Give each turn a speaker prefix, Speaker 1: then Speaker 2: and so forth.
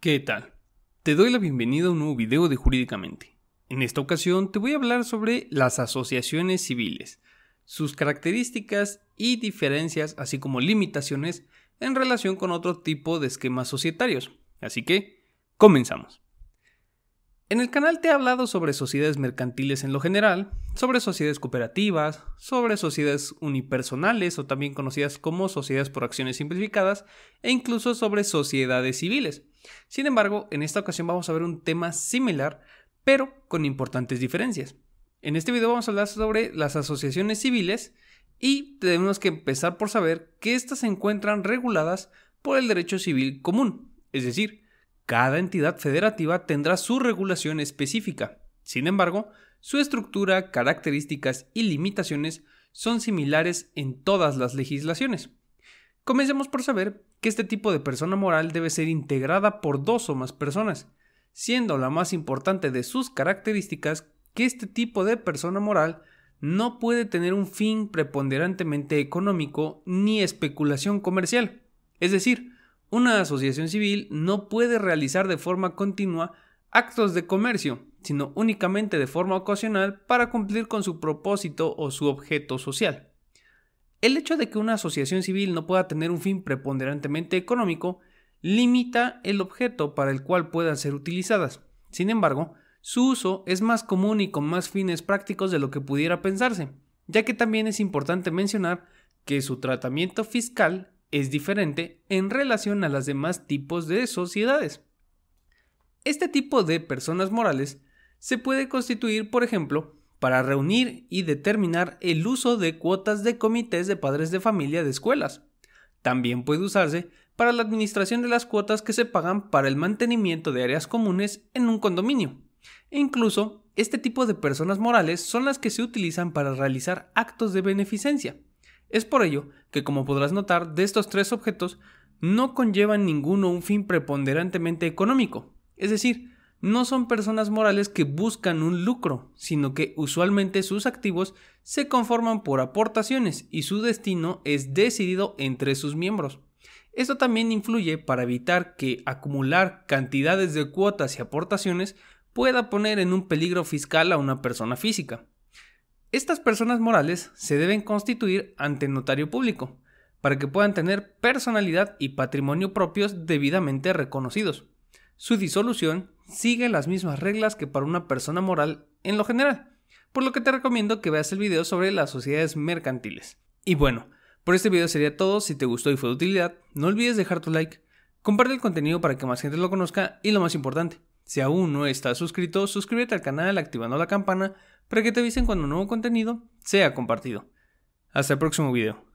Speaker 1: ¿Qué tal? Te doy la bienvenida a un nuevo video de Jurídicamente. En esta ocasión te voy a hablar sobre las asociaciones civiles, sus características y diferencias, así como limitaciones en relación con otro tipo de esquemas societarios. Así que, comenzamos. En el canal te he hablado sobre sociedades mercantiles en lo general, sobre sociedades cooperativas, sobre sociedades unipersonales o también conocidas como sociedades por acciones simplificadas e incluso sobre sociedades civiles. Sin embargo, en esta ocasión vamos a ver un tema similar, pero con importantes diferencias. En este video vamos a hablar sobre las asociaciones civiles y tenemos que empezar por saber que éstas se encuentran reguladas por el derecho civil común, es decir, cada entidad federativa tendrá su regulación específica. Sin embargo, su estructura, características y limitaciones son similares en todas las legislaciones. Comencemos por saber que este tipo de persona moral debe ser integrada por dos o más personas, siendo la más importante de sus características que este tipo de persona moral no puede tener un fin preponderantemente económico ni especulación comercial. Es decir, una asociación civil no puede realizar de forma continua actos de comercio, sino únicamente de forma ocasional para cumplir con su propósito o su objeto social. El hecho de que una asociación civil no pueda tener un fin preponderantemente económico limita el objeto para el cual puedan ser utilizadas. Sin embargo, su uso es más común y con más fines prácticos de lo que pudiera pensarse, ya que también es importante mencionar que su tratamiento fiscal es diferente en relación a los demás tipos de sociedades. Este tipo de personas morales se puede constituir, por ejemplo, para reunir y determinar el uso de cuotas de comités de padres de familia de escuelas. También puede usarse para la administración de las cuotas que se pagan para el mantenimiento de áreas comunes en un condominio. E incluso, este tipo de personas morales son las que se utilizan para realizar actos de beneficencia. Es por ello que, como podrás notar, de estos tres objetos no conllevan ninguno un fin preponderantemente económico, es decir, no son personas morales que buscan un lucro, sino que usualmente sus activos se conforman por aportaciones y su destino es decidido entre sus miembros. Esto también influye para evitar que acumular cantidades de cuotas y aportaciones pueda poner en un peligro fiscal a una persona física. Estas personas morales se deben constituir ante notario público, para que puedan tener personalidad y patrimonio propios debidamente reconocidos. Su disolución sigue las mismas reglas que para una persona moral en lo general, por lo que te recomiendo que veas el video sobre las sociedades mercantiles. Y bueno, por este video sería todo, si te gustó y fue de utilidad, no olvides dejar tu like, comparte el contenido para que más gente lo conozca y lo más importante, si aún no estás suscrito, suscríbete al canal activando la campana para que te avisen cuando nuevo contenido sea compartido. Hasta el próximo video.